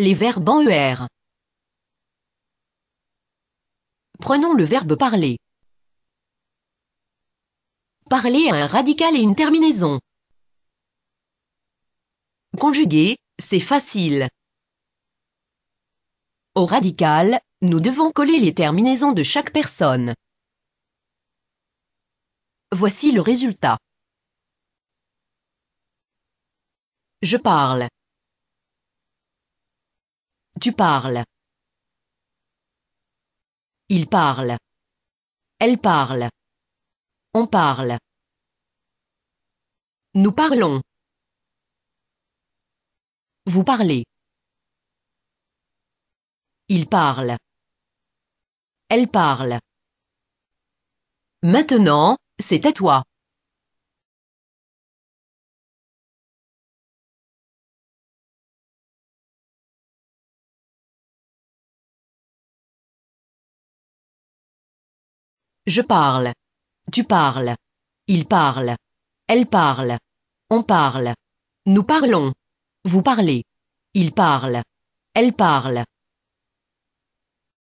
Les verbes en ER. Prenons le verbe parler. Parler a un radical et une terminaison. Conjuguer, c'est facile. Au radical, nous devons coller les terminaisons de chaque personne. Voici le résultat. Je parle. Tu parles. Il parle. Elle parle. On parle. Nous parlons. Vous parlez. Il parle. Elle parle. Maintenant, c'est à toi. Je parle. Tu parles. Il parle. Elle parle. On parle. Nous parlons. Vous parlez. Il parle. Elle parle.